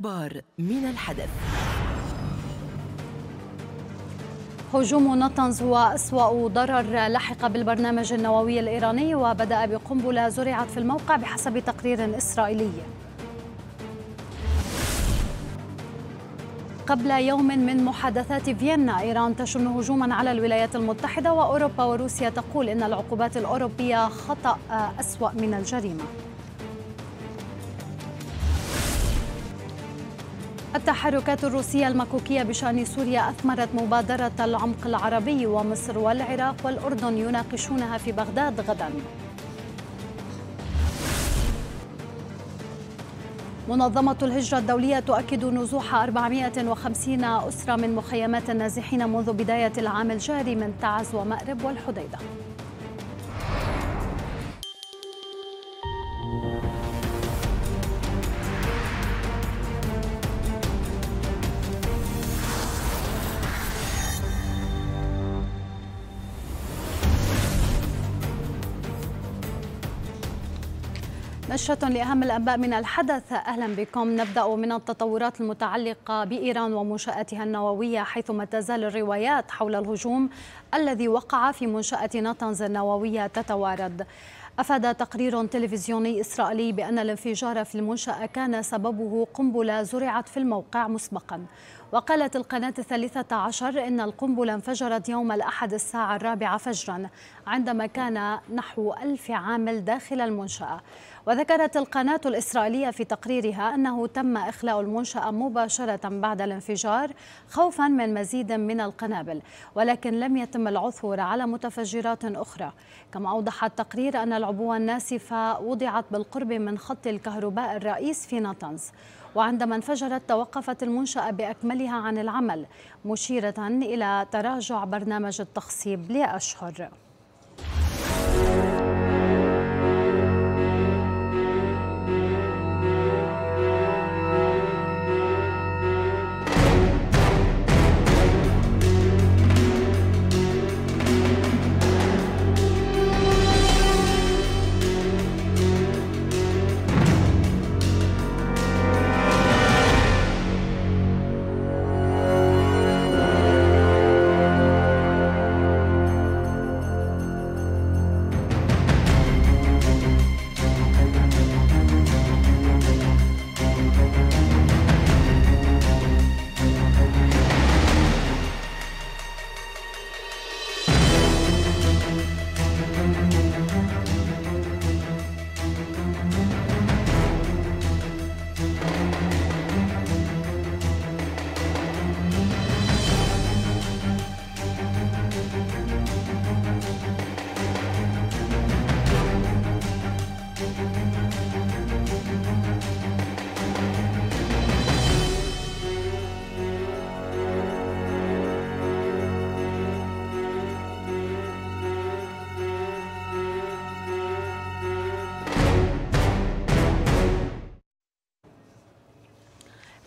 الأخبار من الحدث هجوم نطنز هو أسوأ ضرر لحق بالبرنامج النووي الإيراني وبدأ بقنبلة زرعت في الموقع بحسب تقرير إسرائيلي قبل يوم من محادثات فيينا إيران تشن هجوما على الولايات المتحدة وأوروبا وروسيا تقول إن العقوبات الأوروبية خطأ أسوأ من الجريمة التحركات الروسية المكوكية بشأن سوريا أثمرت مبادرة العمق العربي ومصر والعراق والأردن يناقشونها في بغداد غدا منظمة الهجرة الدولية تؤكد نزوح 450 أسرة من مخيمات النازحين منذ بداية العام الجاري من تعز ومأرب والحديدة نشرة لأهم الأنباء من الحدث أهلا بكم نبدأ من التطورات المتعلقة بإيران ومنشأتها النووية حيث ما تزال الروايات حول الهجوم الذي وقع في منشأة نطنز النووية تتوارد أفاد تقرير تلفزيوني إسرائيلي بأن الانفجار في المنشأة كان سببه قنبلة زرعت في الموقع مسبقا وقالت القناة الثالثة عشر إن القنبلة انفجرت يوم الأحد الساعة الرابعة فجرا عندما كان نحو ألف عامل داخل المنشأة وذكرت القناة الإسرائيلية في تقريرها أنه تم إخلاء المنشأة مباشرة بعد الانفجار خوفا من مزيد من القنابل ولكن لم يتم العثور على متفجرات أخرى كما أوضح التقرير أن العبوة الناسفة وضعت بالقرب من خط الكهرباء الرئيس في نطنز وعندما انفجرت توقفت المنشأة بأكملها عن العمل مشيرة إلى تراجع برنامج التخصيب لأشهر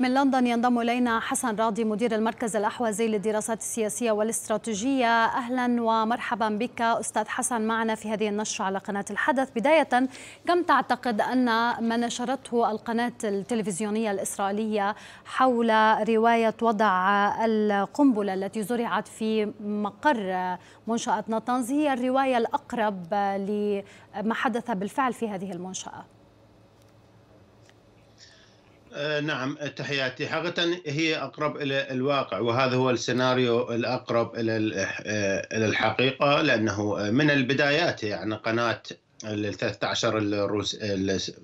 من لندن ينضم إلينا حسن راضي مدير المركز الاحوازي للدراسات السياسية والاستراتيجية أهلا ومرحبا بك أستاذ حسن معنا في هذه النشرة على قناة الحدث بداية كم تعتقد أن ما نشرته القناة التلفزيونية الإسرائيلية حول رواية وضع القنبلة التي زرعت في مقر منشأة نطنز هي الرواية الأقرب لما حدث بالفعل في هذه المنشأة آه، نعم تحياتي حقيقة هي أقرب إلى الواقع وهذا هو السيناريو الأقرب إلى آه، إلى الحقيقة لأنه من البدايات يعني قناة ال 13 الروس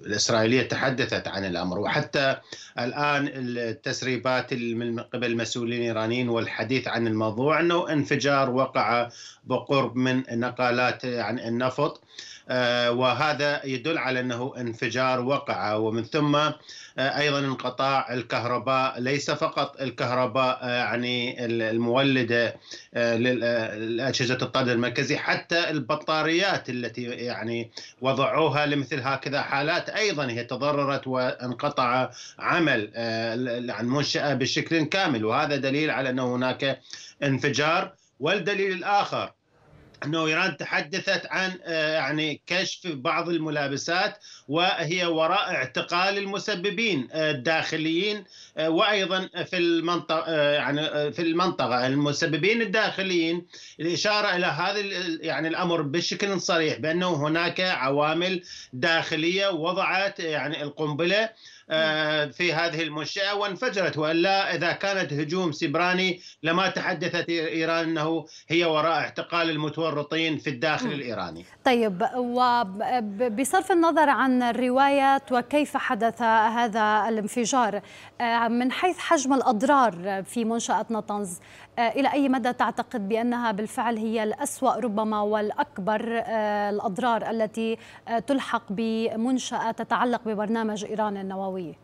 الإسرائيلية تحدثت عن الأمر وحتى الآن التسريبات من قبل المسؤولين الإيرانيين والحديث عن الموضوع أنه انفجار وقع بقرب من نقالات عن النفط آه، وهذا يدل على انه انفجار وقع ومن ثم آه، ايضا انقطاع الكهرباء ليس فقط الكهرباء آه، يعني المولده لاجهزه الطرد المركزي حتى البطاريات التي يعني وضعوها لمثل هكذا حالات ايضا هي تضررت وانقطع عمل عن منشاه بشكل كامل وهذا دليل على انه هناك انفجار والدليل الاخر انه ايران تحدثت عن آه، يعني كشف بعض الملابسات وهي وراء اعتقال المسببين آه، الداخليين آه، وايضا في المنطقه يعني في المنطقه المسببين الداخليين الاشاره الى هذا يعني الامر بشكل صريح بانه هناك عوامل داخليه وضعت يعني القنبله آه، في هذه المنشأة وانفجرت وإلا إذا كانت هجوم سبراني لما تحدثت إيران أنه هي وراء اعتقال المتورطين في الداخل الإيراني طيب وبصرف النظر عن الروايات وكيف حدث هذا الانفجار آه، من حيث حجم الأضرار في منشأة نطنز إلى أي مدى تعتقد بأنها بالفعل هي الأسوأ ربما والأكبر آه، الأضرار التي آه، تلحق بمنشأة تتعلق ببرنامج إيران النووي؟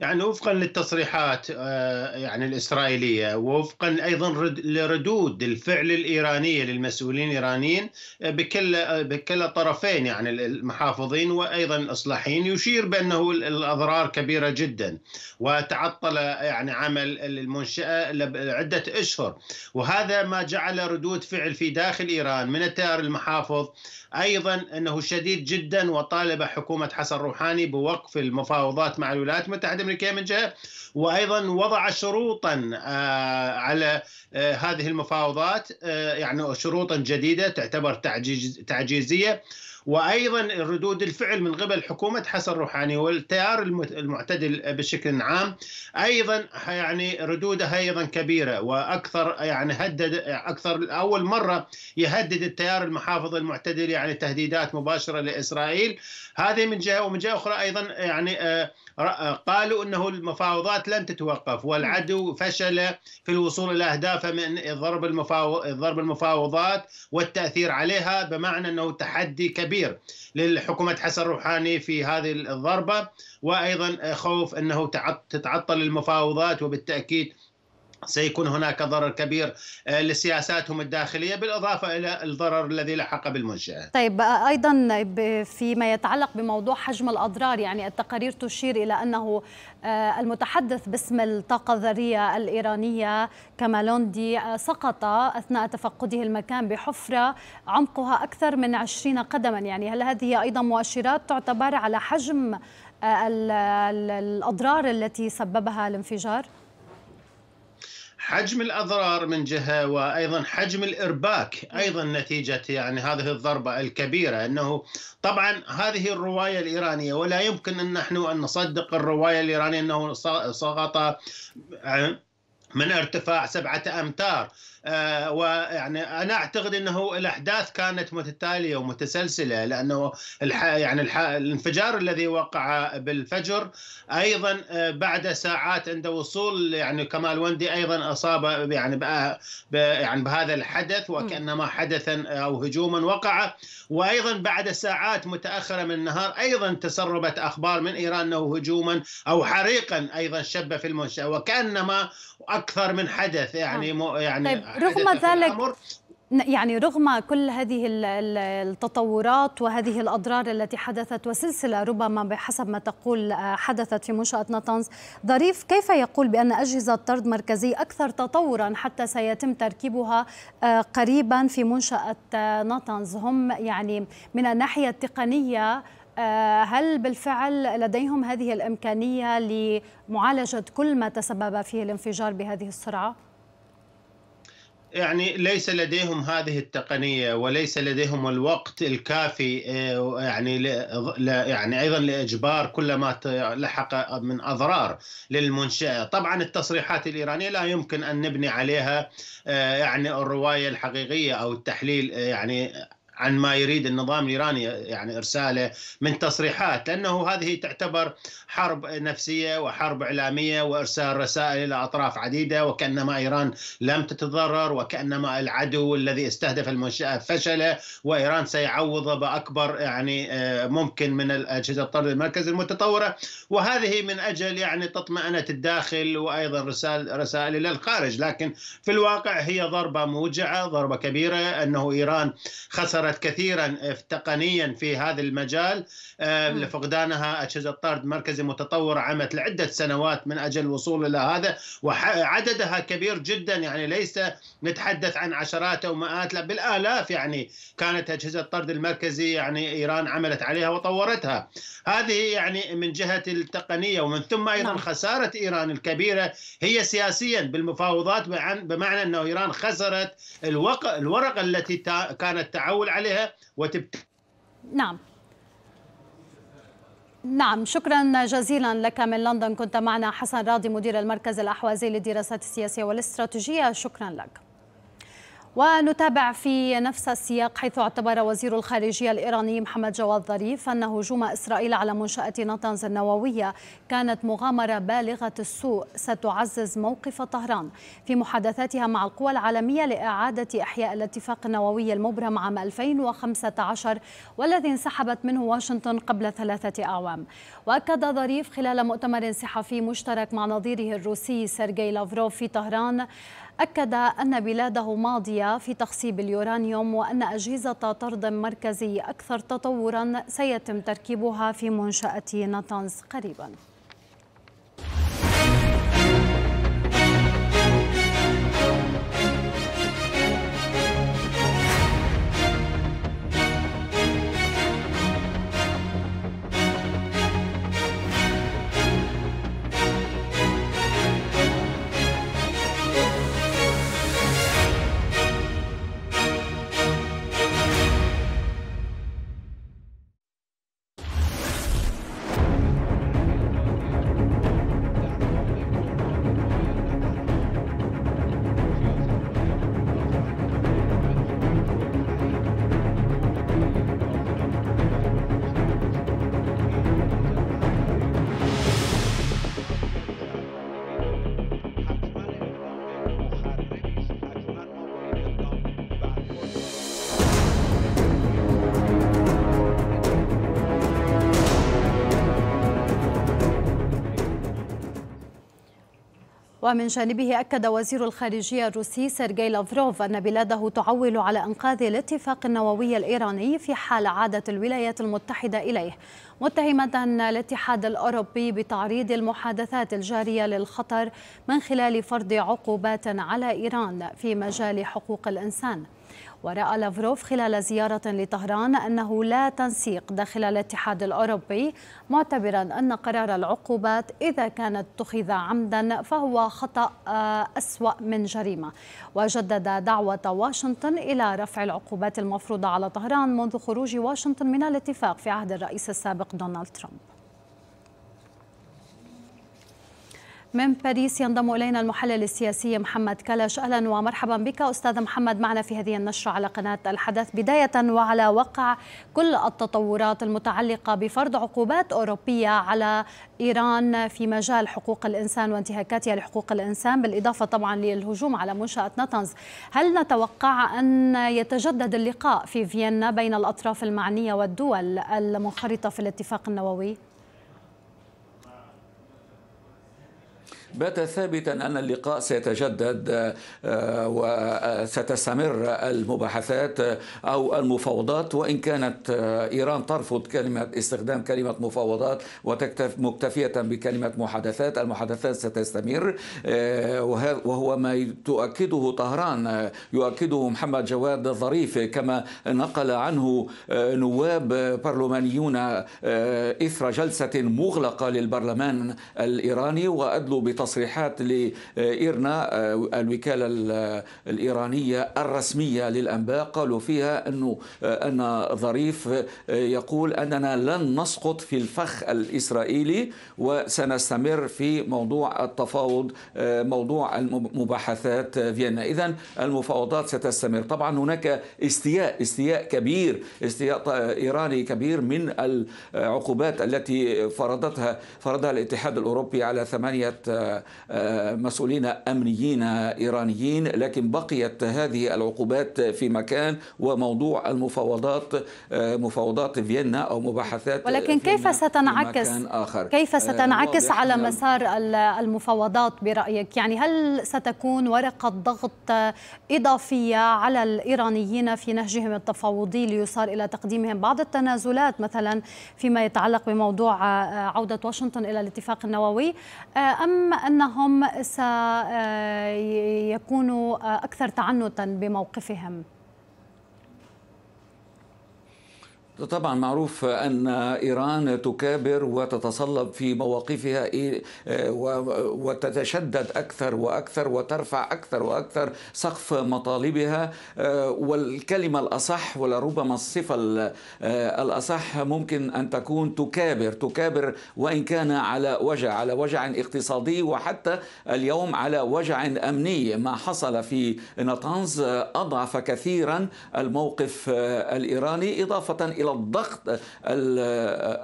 يعني وفقا للتصريحات آه، يعني الإسرائيلية ووفقا أيضا لردود الفعل الإيرانية للمسؤولين الإيرانيين بكلا آه، بكلا آه، طرفين يعني المحافظين وأيضا الإصلاحيين يشير بأنه الأضرار كبيرة جدا وتعطل يعني عمل المنشأة لعدة أشهر وهذا ما جعل ردود فعل في داخل إيران من التيار المحافظ أيضا أنه شديد جدا وطالب حكومة حسن روحاني بوقف المفاوضات مع الولايات المتحدة الأمريكية من جهة وأيضا وضع شروطا آه، على آه، هذه المفاوضات آه، يعني شروطا جديدة تعتبر تعجيزية وايضا ردود الفعل من قبل حكومه حسن روحاني والتيار المعتدل بشكل عام ايضا يعني ردودها ايضا كبيره واكثر يعني هدد اكثر اول مره يهدد التيار المحافظ المعتدل يعني تهديدات مباشره لاسرائيل هذه من جهه ومن جهه اخرى ايضا يعني آه، قالوا انه المفاوضات لن تتوقف والعدو فشل في الوصول الى اهدافه من ضرب ضرب المفاوضات والتاثير عليها بمعنى انه تحدي كبير كبير للحكومة حسن روحاني في هذه الضربة وأيضا خوف أنه تتعطل المفاوضات وبالتأكيد سيكون هناك ضرر كبير آه، لسياساتهم الداخليه بالاضافه الى الضرر الذي لحق بالمنشاه. طيب آه، ايضا فيما يتعلق بموضوع حجم الاضرار يعني التقارير تشير الى انه آه، المتحدث باسم الطاقه الذريه الايرانيه كمالوندي سقط اثناء تفقده المكان بحفره عمقها اكثر من 20 قدما يعني هل هذه ايضا مؤشرات تعتبر على حجم الاضرار التي سببها الانفجار؟ حجم الاضرار من جهه وايضا حجم الارباك ايضا نتيجه يعني هذه الضربه الكبيره انه طبعا هذه الروايه الايرانيه ولا يمكن ان نحن ان نصدق الروايه الايرانيه انه سقط من ارتفاع سبعه امتار آه، ويعني انا اعتقد انه الاحداث كانت متتاليه ومتسلسله لانه الح... يعني الح... الانفجار الذي وقع بالفجر ايضا آه، بعد ساعات عند وصول يعني كمال وندي ايضا اصاب يعني ب... ب... يعني بهذا الحدث وكانما حدثا او هجوما وقع وايضا بعد ساعات متاخره من النهار ايضا تسربت اخبار من ايران انه هجوما او حريقا ايضا شب في المنشاه وكانما اكثر من حدث يعني آه. مو يعني طيب رغم ذلك يعني رغم كل هذه التطورات وهذه الأضرار التي حدثت وسلسلة ربما بحسب ما تقول آه، حدثت في منشأة نطنز ظريف كيف يقول بأن أجهزة طرد مركزي أكثر تطورا حتى سيتم تركيبها آه، قريبا في منشأة آه، نطنز هم يعني من الناحية التقنية هل بالفعل لديهم هذه الإمكانية لمعالجة كل ما تسبب فيه الانفجار بهذه السرعة؟ يعني ليس لديهم هذه التقنيه وليس لديهم الوقت الكافي آه، يعني يعني ايضا لاجبار كل ما لحق من اضرار للمنشاه، طبعا التصريحات الايرانيه لا يمكن ان نبني عليها آه، يعني الروايه الحقيقيه او التحليل آه، يعني عن ما يريد النظام الايراني يعني ارساله من تصريحات لانه هذه تعتبر حرب نفسيه وحرب اعلاميه وارسال رسائل الى اطراف عديده وكانما ايران لم تتضرر وكانما العدو الذي استهدف المنشاه فشل وايران سيعوض باكبر يعني آه، ممكن من اجهزه الطرد المركزي المتطوره وهذه من اجل يعني تطمئنه الداخل وايضا رسائل رسائل الى الخارج لكن في الواقع هي ضربه موجعه ضربه كبيره انه ايران خسرت خسرت كثيرا آه، تقنيا في هذا المجال آه، لفقدانها أجهزة طرد مركزي متطورة عملت لعدة سنوات من أجل الوصول إلى هذا وعددها كبير جدا يعني ليس نتحدث عن عشرات أو مئات لا بالآلاف يعني كانت أجهزة الطرد المركزي يعني إيران عملت عليها وطورتها هذه يعني من جهة التقنية ومن ثم أيضا نعم. خسارة إيران الكبيرة هي سياسيا بالمفاوضات بمعنى أنه إيران خسرت الورقة التي كانت تعول عليها وتبت نعم نعم شكرا جزيلا لك من لندن كنت معنا حسن راضي مدير المركز الأحوازي للدراسات السياسية والاستراتيجية شكرا لك ونتابع في نفس السياق حيث اعتبر وزير الخارجية الإيراني محمد جواد ظريف أن هجوم إسرائيل على منشأة نطنز النووية كانت مغامرة بالغة السوء ستعزز موقف طهران في محادثاتها مع القوى العالمية لإعادة إحياء الاتفاق النووي المبرم عام 2015 والذي انسحبت منه واشنطن قبل ثلاثة أعوام وأكد ظريف خلال مؤتمر صحفي مشترك مع نظيره الروسي سيرجي لافروف في طهران أكد أن بلاده ماضية في تخصيب اليورانيوم وأن أجهزة طرد مركزي أكثر تطورا سيتم تركيبها في منشأة نطنز قريباً ومن جانبه أكد وزير الخارجية الروسي سيرجي لافروف أن بلاده تعول على إنقاذ الاتفاق النووي الإيراني في حال عادت الولايات المتحدة إليه متهمة الاتحاد الأوروبي بتعريض المحادثات الجارية للخطر من خلال فرض عقوبات على إيران في مجال حقوق الإنسان ورأى لافروف خلال زيارة لطهران أنه لا تنسيق داخل الاتحاد الأوروبي معتبرا أن قرار العقوبات إذا كانت اتخذ عمدا فهو خطأ آه، أسوأ من جريمة وجدد دعوة واشنطن إلى رفع العقوبات المفروضة على طهران منذ خروج واشنطن من الاتفاق في عهد الرئيس السابق دونالد ترامب من باريس ينضم الينا المحلل السياسي محمد كلش اهلا ومرحبا بك استاذ محمد معنا في هذه النشره على قناه الحدث بدايه وعلى وقع كل التطورات المتعلقه بفرض عقوبات اوروبيه على ايران في مجال حقوق الانسان وانتهاكاتها لحقوق الانسان بالاضافه طبعا للهجوم على منشاه نتنز هل نتوقع ان يتجدد اللقاء في فيينا بين الاطراف المعنيه والدول المنخرطه في الاتفاق النووي؟ بات ثابتا أن اللقاء سيتجدد آه، وستستمر المباحثات أو المفاوضات وإن كانت آه، إيران ترفض كلمة استخدام كلمة مفاوضات وتكتف مكتفيه بكلمة محادثات المحادثات ستستمر آه، وهو ما تؤكده طهران يؤكده محمد جواد ظريف كما نقل عنه نواب برلمانيون إثر جلسة مغلقة للبرلمان الإيراني وأدلوا تصريحات لإيرنا آه، الوكالة الإيرانية الرسمية للأنباء قالوا فيها أنه آه، أن ظريف آه، يقول أننا لن نسقط في الفخ الإسرائيلي وسنستمر في موضوع التفاوض موضوع المباحثات فيينا إذا المفاوضات ستستمر طبعا هناك استياء استياء كبير استياء إيراني كبير من العقوبات التي فرضتها فرضها الاتحاد الأوروبي على ثمانية مسؤولين أمنيين إيرانيين لكن بقيت هذه العقوبات في مكان وموضوع المفاوضات مفاوضات فيينا أو مباحثات ولكن كيف ستنعكس آخر. كيف آه، ستنعكس على مسار المفاوضات برأيك يعني هل ستكون ورقة ضغط إضافية على الإيرانيين في نهجهم التفاوضي ليصار إلى تقديمهم بعض التنازلات مثلا فيما يتعلق بموضوع عودة واشنطن إلى الاتفاق النووي آه، أم أنهم سيكونوا أكثر تعنتا بموقفهم؟ طبعا معروف ان ايران تكابر وتتصلب في مواقفها وتتشدد اكثر واكثر وترفع اكثر واكثر سقف مطالبها آه، والكلمه الاصح ولربما الصفه آه، الاصح ممكن ان تكون تكابر تكابر وان كان على وجع على وجع اقتصادي وحتى اليوم على وجع امني ما حصل في نطنز اضعف كثيرا الموقف آه، الايراني اضافه الى الضغط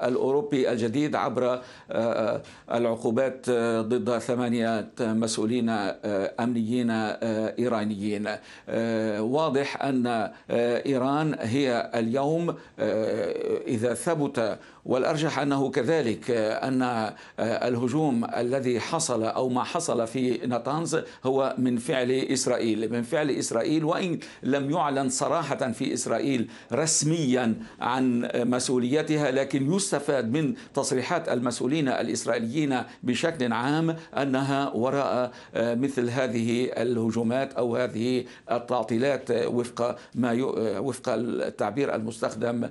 الأوروبي الجديد عبر آه، آه، العقوبات آه، ضد ثمانية مسؤولين أمنيين إيرانيين واضح أن إيران هي اليوم إذا ثبت والارجح انه كذلك آه، ان آه، الهجوم الذي حصل او ما حصل في نطانز هو من فعل اسرائيل من فعل اسرائيل وان لم يعلن صراحه في اسرائيل رسميا عن مسؤوليتها لكن يستفاد من تصريحات المسؤولين الاسرائيليين بشكل عام انها وراء آه، مثل هذه الهجومات او هذه التعطيلات وفق ما وفق التعبير المستخدم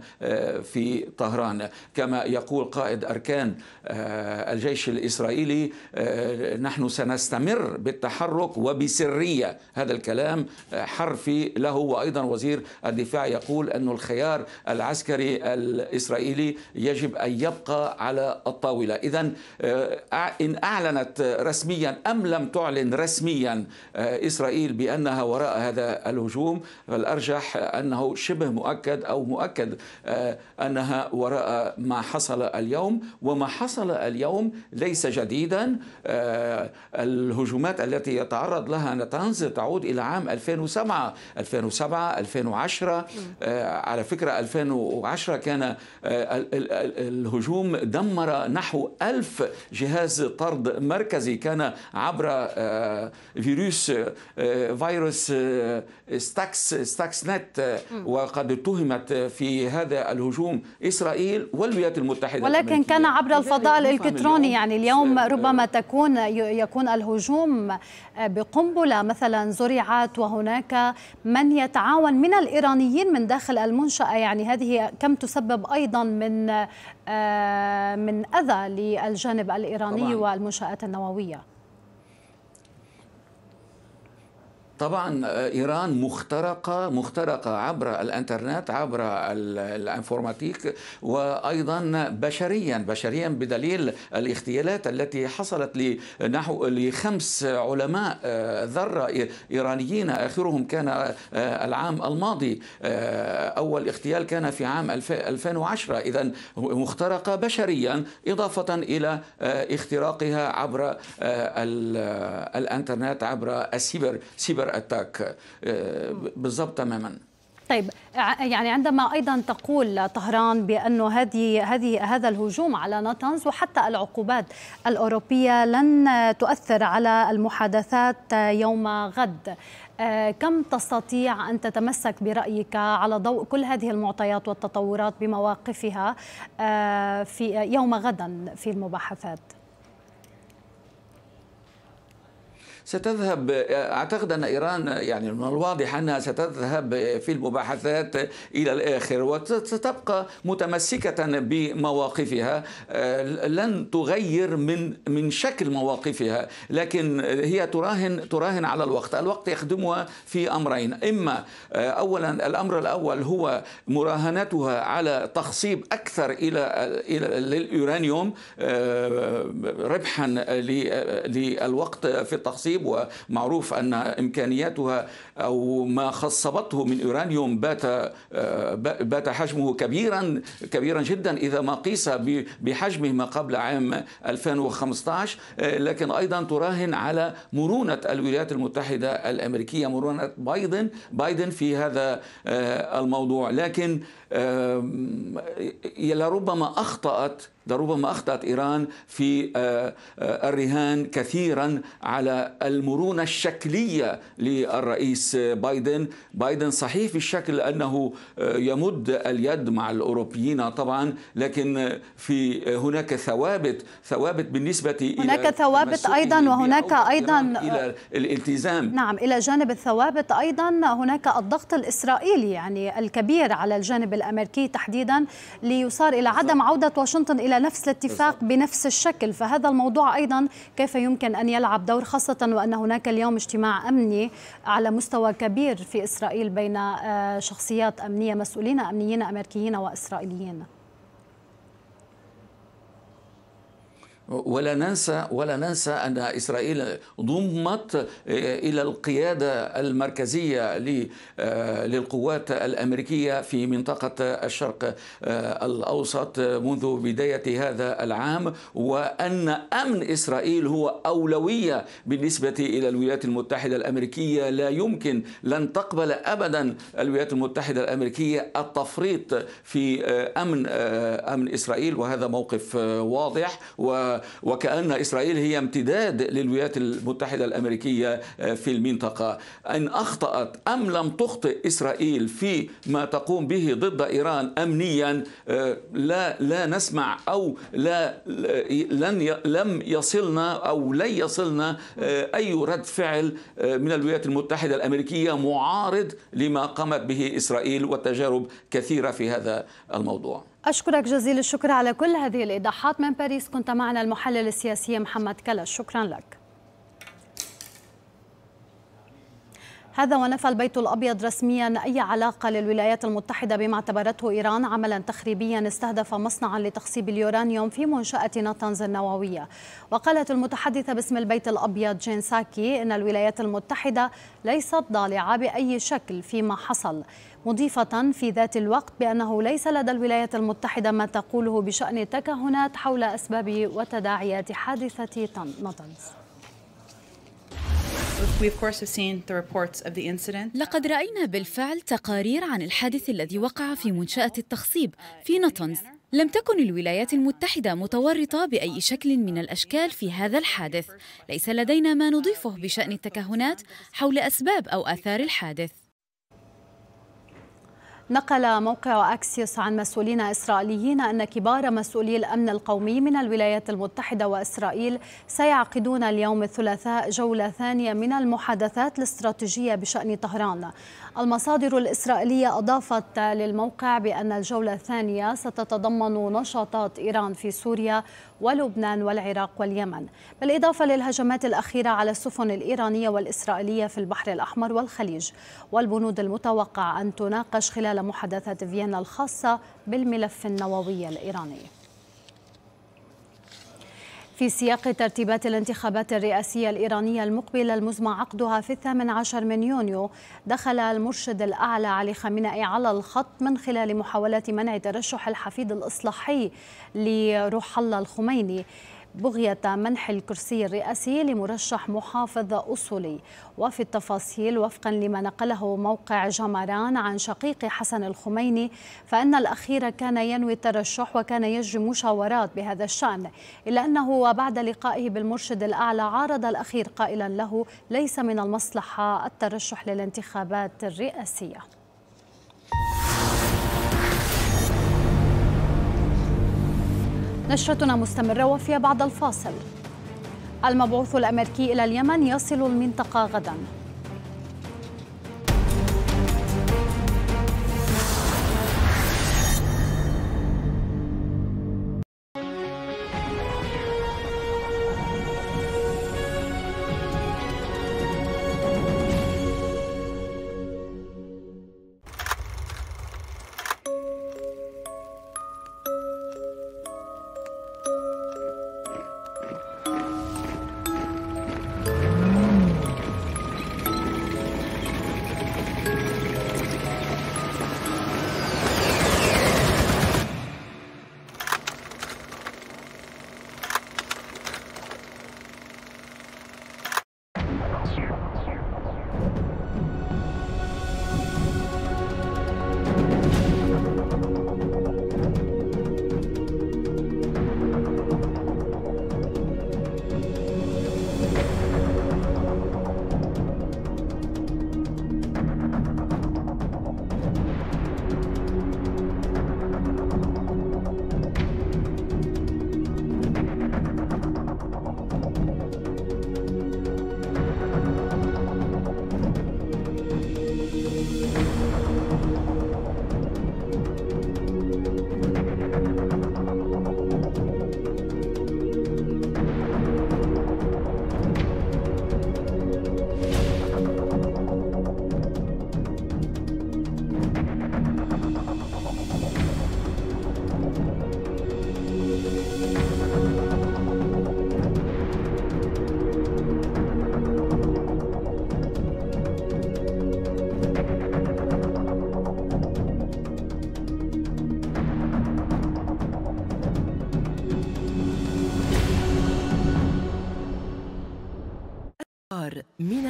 في طهران كما كما يقول قائد أركان آه، الجيش الإسرائيلي آه، نحن سنستمر بالتحرك وبسرية هذا الكلام آه، حرفي له وأيضا وزير الدفاع يقول أن الخيار العسكري الإسرائيلي يجب أن يبقى على الطاولة إذا إن أعلنت رسميا أم لم تعلن رسميا إسرائيل بأنها وراء هذا الهجوم فالأرجح أنه شبه مؤكد أو مؤكد أنها وراء ما ما حصل اليوم وما حصل اليوم ليس جديدا آه، الهجومات التي يتعرض لها نتنز تعود إلى عام 2007 2007 2010 على فكرة 2010 كان آه، الهجوم دمر نحو ألف جهاز طرد مركزي كان عبر آه، فيروس فيروس ستاكس ستاكس نت وقد اتهمت في هذا الهجوم إسرائيل وال الولايات المتحده ولكن كان عبر الفضاء الالكتروني يعني اليوم ربما تكون يكون الهجوم بقنبله مثلا زرعت وهناك من يتعاون من الايرانيين من داخل المنشاه يعني هذه كم تسبب ايضا من آه، من اذى للجانب الايراني طبعاً. والمنشات النوويه طبعا آه، ايران مخترقه مخترقه عبر الانترنت عبر الانفورماتيك وايضا بشريا بشريا بدليل الاغتيالات التي حصلت لنحو لخمس علماء آه، ذره ايرانيين اخرهم كان آه، العام الماضي اول اغتيال كان في عام 2010 اذا مخترقه بشريا اضافه الى اختراقها عبر الانترنت عبر السيبر سيبر سايبر اتاك آه، بالضبط تماما طيب يعني عندما ايضا تقول طهران بانه هذه هذه هذا الهجوم على ناتانز وحتى العقوبات الاوروبيه لن تؤثر على المحادثات يوم غد آه، كم تستطيع ان تتمسك برايك على ضوء كل هذه المعطيات والتطورات بمواقفها آه، في يوم غدا في المباحثات ستذهب آه، أعتقد أن إيران آه، يعني من الواضح أنها ستذهب آه، في المباحثات إلى الآخر وستبقى متمسكة بمواقفها لن تغير من من شكل مواقفها لكن هي تراهن تراهن على الوقت الوقت يخدمها في أمرين إما أولا الأمر الأول هو مراهنتها على تخصيب أكثر إلى الى لليورانيوم ربحا للوقت في التخصيب قريب ومعروف أن إمكانياتها أو ما خصبته من أورانيوم بات آه، بات حجمه كبيرا كبيرا جدا إذا ما قيس بحجمه ما قبل عام 2015 آه، لكن أيضا تراهن على مرونة الولايات المتحدة الأمريكية مرونة بايدن بايدن في هذا آه، الموضوع لكن لربما أخطأت لربما أخطأت إيران في آه، آه، الرهان كثيرا على المرونة الشكلية للرئيس بايدن بايدن صحيح في الشكل أنه آه، يمد اليد مع الأوروبيين طبعا لكن في هناك ثوابت ثوابت بالنسبة إلى هناك ثوابت أيضا وهناك أيضا إلى الالتزام نعم إلى جانب الثوابت أيضا هناك الضغط الإسرائيلي يعني الكبير على الجانب الأمريكي تحديدا ليصار إلى عدم عودة واشنطن إلى نفس الاتفاق بنفس الشكل فهذا الموضوع أيضا كيف يمكن أن يلعب دور خاصة وأن هناك اليوم اجتماع أمني على مستوى كبير في إسرائيل بين آه، شخصيات أمنية مسؤولين أمنيين أمريكيين وإسرائيليين ولا ننسى ولا ننسى ان اسرائيل ضمت آه، الى القياده المركزيه آه، للقوات الامريكيه في منطقه الشرق آه، الاوسط منذ بدايه هذا العام وان امن اسرائيل هو اولويه بالنسبه الى الولايات المتحده الامريكيه لا يمكن لن تقبل ابدا الولايات المتحده الامريكيه التفريط في امن امن اسرائيل وهذا موقف واضح و وكأن إسرائيل هي امتداد للولايات المتحدة الأمريكية آه، في المنطقة أن أخطأت أم لم تخطئ إسرائيل في ما تقوم به ضد إيران أمنيا آه، لا لا نسمع أو لا لن لم يصلنا أو لن يصلنا آه، أي رد فعل من الولايات المتحدة الأمريكية معارض لما قامت به إسرائيل والتجارب كثيرة في هذا الموضوع أشكرك جزيل الشكر على كل هذه الإيضاحات من باريس كنت معنا المحلل السياسي محمد كلش شكرا لك هذا ونفى البيت الابيض رسميا اي علاقه للولايات المتحده بما اعتبرته ايران عملا تخريبيا استهدف مصنعا لتخصيب اليورانيوم في منشاه نطنز النوويه وقالت المتحدثه باسم البيت الابيض جين ساكي ان الولايات المتحده ليست ضالعه باي شكل فيما حصل مضيفة في ذات الوقت بأنه ليس لدى الولايات المتحدة ما تقوله بشأن التكهنات حول أسباب وتداعيات حادثة نطنز لقد رأينا بالفعل تقارير عن الحادث الذي وقع في منشأة التخصيب في نطنز لم تكن الولايات المتحدة متورطة بأي شكل من الأشكال في هذا الحادث ليس لدينا ما نضيفه بشأن التكهنات حول أسباب أو آثار الحادث نقل موقع أكسيوس عن مسؤولين إسرائيليين أن كبار مسؤولي الأمن القومي من الولايات المتحدة وإسرائيل سيعقدون اليوم الثلاثاء جولة ثانية من المحادثات الاستراتيجية بشأن طهران المصادر الإسرائيلية أضافت للموقع بأن الجولة الثانية ستتضمن نشاطات إيران في سوريا ولبنان والعراق واليمن بالإضافة للهجمات الأخيرة على السفن الإيرانية والإسرائيلية في البحر الأحمر والخليج والبنود المتوقع أن تناقش خلال محادثات فيينا الخاصة بالملف النووي الإيراني في سياق ترتيبات الانتخابات الرئاسية الإيرانية المقبلة المزمع عقدها في الثامن عشر من يونيو دخل المرشد الأعلى علي خامنئي على الخط من خلال محاولة منع ترشح الحفيد الإصلاحي لروح الله الخميني بغية منح الكرسي الرئاسي لمرشح محافظ أصولي وفي التفاصيل وفقا لما نقله موقع جمران عن شقيق حسن الخميني فإن الأخير كان ينوي الترشح وكان يجري مشاورات بهذا الشأن إلا أنه وبعد لقائه بالمرشد الأعلى عارض الأخير قائلا له ليس من المصلحة الترشح للانتخابات الرئاسية نشرتنا مستمرة وفي بعد الفاصل المبعوث الأمريكي إلى اليمن يصل المنطقة غداً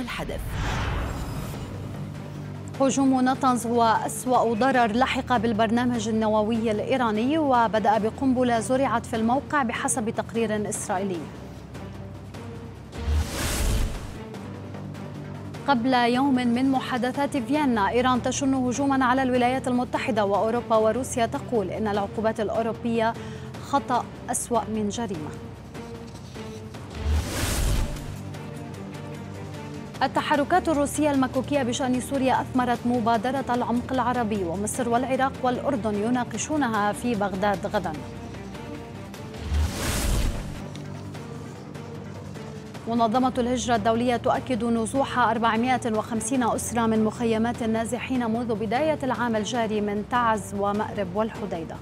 الحدث هجوم نطنز هو أسوأ ضرر لحق بالبرنامج النووي الإيراني وبدأ بقنبلة زرعت في الموقع بحسب تقرير إسرائيلي قبل يوم من محادثات فيينا إيران تشن هجوما على الولايات المتحدة وأوروبا وروسيا تقول إن العقوبات الأوروبية خطأ أسوأ من جريمة التحركات الروسية المكوكية بشأن سوريا أثمرت مبادرة العمق العربي ومصر والعراق والأردن يناقشونها في بغداد غداً منظمة الهجرة الدولية تؤكد نزوح 450 أسرة من مخيمات النازحين منذ بداية العام الجاري من تعز ومأرب والحديدة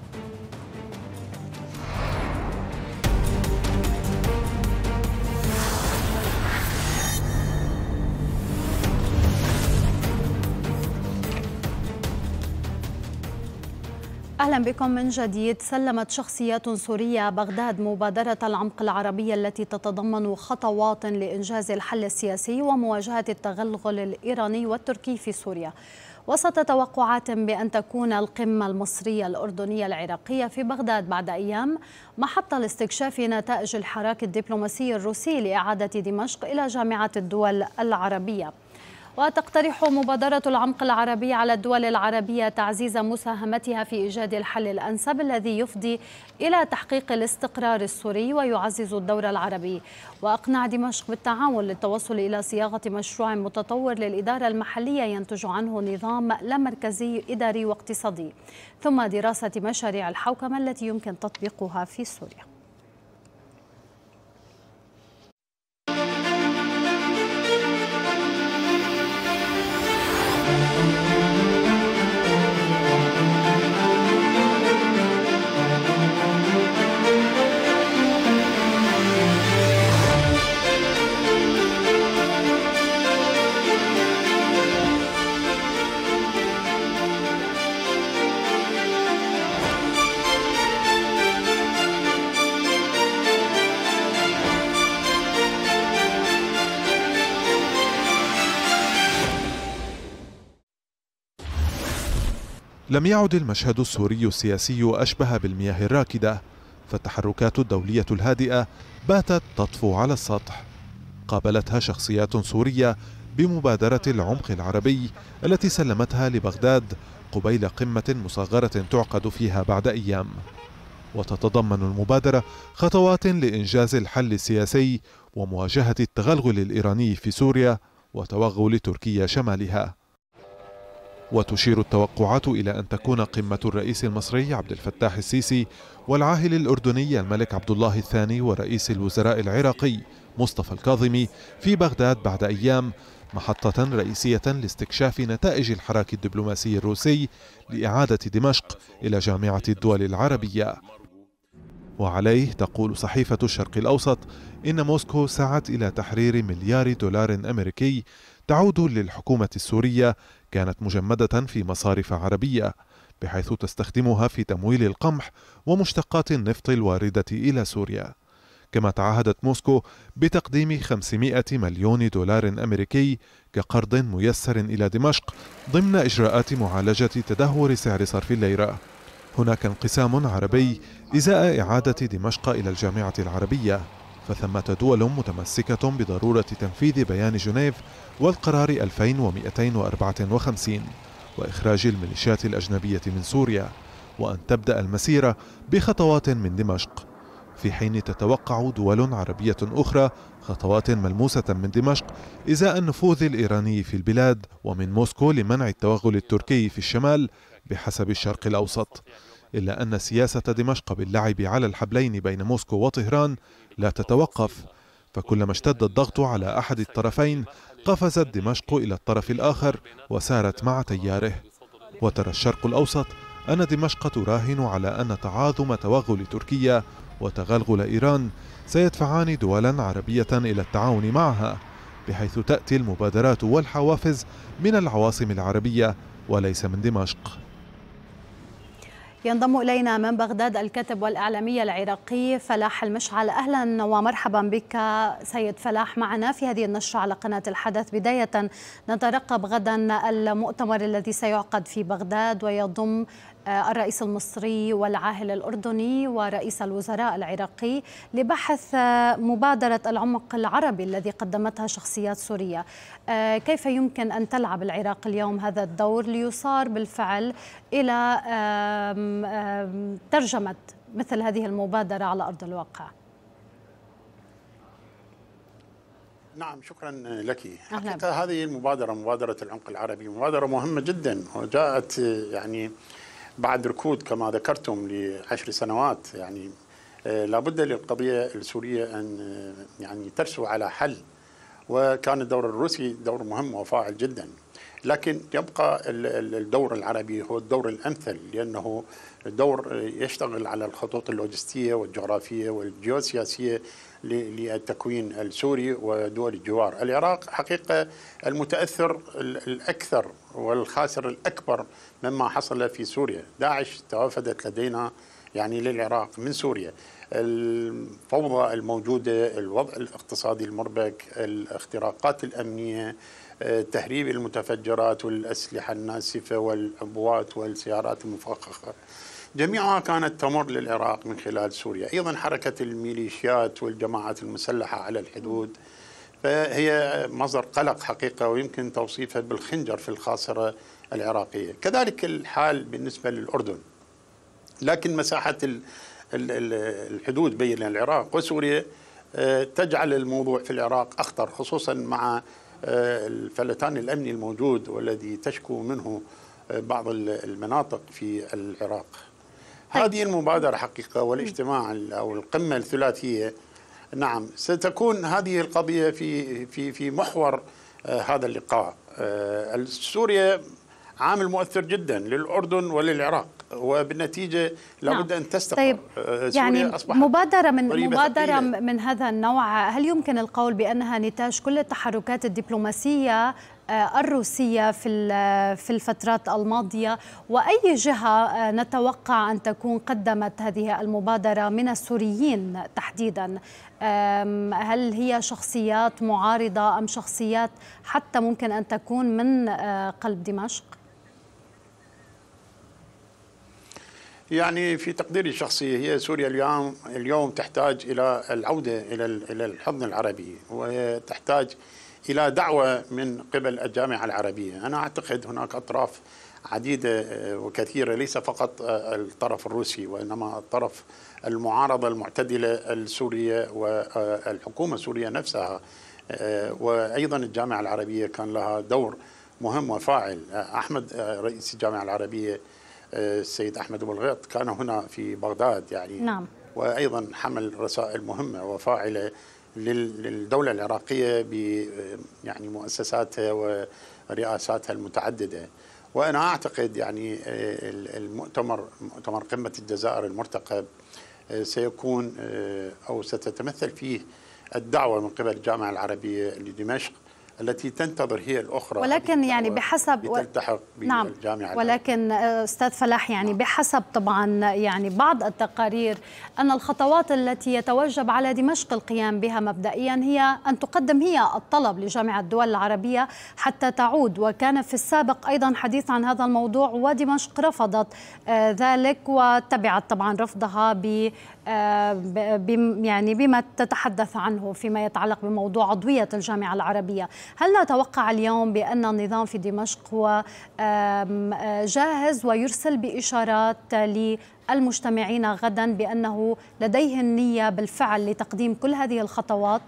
أهلا بكم من جديد سلمت شخصيات سورية بغداد مبادرة العمق العربية التي تتضمن خطوات لإنجاز الحل السياسي ومواجهة التغلغل الإيراني والتركي في سوريا وسط توقعات بأن تكون القمة المصرية الأردنية العراقية في بغداد بعد أيام محطه لاستكشاف نتائج الحراك الدبلوماسي الروسي لإعادة دمشق إلى جامعة الدول العربية وتقترح مبادرة العمق العربي على الدول العربية تعزيز مساهمتها في إيجاد الحل الأنسب الذي يفضي إلى تحقيق الاستقرار السوري ويعزز الدور العربي وأقنع دمشق بالتعاون للتوصل إلى صياغة مشروع متطور للإدارة المحلية ينتج عنه نظام لا مركزي إداري واقتصادي ثم دراسة مشاريع الحوكمة التي يمكن تطبيقها في سوريا لم يعد المشهد السوري السياسي أشبه بالمياه الراكدة فالتحركات الدولية الهادئة باتت تطفو على السطح قابلتها شخصيات سورية بمبادرة العمق العربي التي سلمتها لبغداد قبيل قمة مصغرة تعقد فيها بعد أيام وتتضمن المبادرة خطوات لإنجاز الحل السياسي ومواجهة التغلغل الإيراني في سوريا وتوغل تركيا شمالها وتشير التوقعات إلى أن تكون قمة الرئيس المصري عبد الفتاح السيسي والعاهل الأردني الملك عبد الله الثاني ورئيس الوزراء العراقي مصطفى الكاظمي في بغداد بعد أيام محطة رئيسية لاستكشاف نتائج الحراك الدبلوماسي الروسي لإعادة دمشق إلى جامعة الدول العربية وعليه تقول صحيفة الشرق الأوسط إن موسكو سعت إلى تحرير مليار دولار أمريكي تعود للحكومة السورية كانت مجمدة في مصارف عربية بحيث تستخدمها في تمويل القمح ومشتقات النفط الواردة إلى سوريا كما تعهدت موسكو بتقديم 500 مليون دولار أمريكي كقرض ميسر إلى دمشق ضمن إجراءات معالجة تدهور سعر صرف الليرة هناك انقسام عربي إزاء إعادة دمشق إلى الجامعة العربية فثمة دول متمسكة بضرورة تنفيذ بيان جنيف والقرار 2254 وإخراج الميليشيات الأجنبية من سوريا وأن تبدأ المسيرة بخطوات من دمشق في حين تتوقع دول عربية أخرى خطوات ملموسة من دمشق إزاء النفوذ الإيراني في البلاد ومن موسكو لمنع التوغل التركي في الشمال بحسب الشرق الأوسط إلا أن سياسة دمشق باللعب على الحبلين بين موسكو وطهران لا تتوقف فكلما اشتد الضغط على أحد الطرفين قفزت دمشق إلى الطرف الآخر وسارت مع تياره وترى الشرق الأوسط أن دمشق تراهن على أن تعاظم توغل تركيا وتغلغل إيران سيدفعان دولا عربية إلى التعاون معها بحيث تأتي المبادرات والحوافز من العواصم العربية وليس من دمشق ينضم إلينا من بغداد الكاتب والإعلامي العراقي فلاح المشعل أهلا ومرحبا بك سيد فلاح معنا في هذه النشرة على قناة الحدث بداية نترقب غدا المؤتمر الذي سيعقد في بغداد ويضم آه، الرئيس المصري والعاهل الأردني ورئيس الوزراء العراقي لبحث آه، مبادرة العمق العربي الذي قدمتها شخصيات سورية آه، كيف يمكن أن تلعب العراق اليوم هذا الدور ليصار بالفعل إلى ترجمة مثل هذه المبادرة على أرض الواقع نعم شكرا لك حقيقة هذه المبادرة مبادرة العمق العربي مبادرة مهمة جدا وجاءت يعني بعد ركود كما ذكرتم لعشر سنوات يعني آه، لابد للقضية السورية أن آه، يعني ترسو على حل وكان الدور الروسي دور مهم وفاعل جدا لكن يبقى الدور العربي هو الدور الأمثل لأنه دور آه، يشتغل على الخطوط اللوجستية والجغرافية والجيوسياسية للتكوين السوري ودول الجوار العراق حقيقة المتأثر الأكثر والخاسر الأكبر مما حصل في سوريا داعش توافدت لدينا يعني للعراق من سوريا الفوضى الموجودة الوضع الاقتصادي المربك الاختراقات الأمنية آه، تهريب المتفجرات والأسلحة الناسفة والعبوات والسيارات المفخخة جميعها كانت تمر للعراق من خلال سوريا أيضا حركة الميليشيات والجماعات المسلحة على الحدود فهي مصدر قلق حقيقة ويمكن توصيفها بالخنجر في الخاصرة العراقية كذلك الحال بالنسبة للأردن لكن مساحة الحدود بين العراق وسوريا آه، تجعل الموضوع في العراق أخطر خصوصا مع آه، الفلتان الأمني الموجود والذي تشكو منه آه، بعض المناطق في العراق طيب. هذه المبادرة حقيقة والاجتماع أو القمة الثلاثية نعم ستكون هذه القضية في في في محور آه، هذا اللقاء آه، سوريا عامل مؤثر جدا للأردن وللعراق وبالنتيجه لابد نعم. ان تستقر طيب آه، يعني أصبحت مبادره من مبادره ثقيلة. من هذا النوع هل يمكن القول بانها نتاج كل التحركات الدبلوماسيه آه، الروسية في آه، في الفترات الماضية وأي جهة آه، نتوقع أن تكون قدمت هذه المبادرة من السوريين تحديدا هل هي شخصيات معارضة أم شخصيات حتى ممكن أن تكون من قلب دمشق؟ يعني في تقديري الشخصي هي سوريا اليوم اليوم تحتاج الى العوده الى الى الحضن العربي وتحتاج الى دعوه من قبل الجامعه العربيه، انا اعتقد هناك اطراف عديده آه، وكثيره ليس فقط آه، الطرف الروسي وانما الطرف المعارضه المعتدله السوريه والحكومه السوريه نفسها آه، وايضا الجامعه العربيه كان لها دور مهم وفاعل، احمد رئيس الجامعه العربيه السيد احمد ابو الغيط كان هنا في بغداد يعني نعم وايضا حمل رسائل مهمه وفاعله للدولة العراقية يعني مؤسساتها ورئاساتها المتعددة وأنا أعتقد يعني المؤتمر مؤتمر قمة الجزائر المرتقب آه، سيكون آه، أو ستتمثل فيه الدعوة من قبل الجامعة العربية لدمشق التي تنتظر هي الاخرى ولكن يعني بحسب لتلتحق نعم بالجامعه ولكن استاذ فلاح يعني نعم. بحسب طبعا يعني بعض التقارير ان الخطوات التي يتوجب على دمشق القيام بها مبدئيا هي ان تقدم هي الطلب لجامعه الدول العربيه حتى تعود وكان في السابق ايضا حديث عن هذا الموضوع ودمشق رفضت آه، ذلك وتبعت طبعا رفضها ب آه، يعني بما تتحدث عنه فيما يتعلق بموضوع عضوية الجامعة العربية هل نتوقع اليوم بأن النظام في دمشق هو آه، جاهز ويرسل بإشارات للمجتمعين غدا بأنه لديه النية بالفعل لتقديم كل هذه الخطوات؟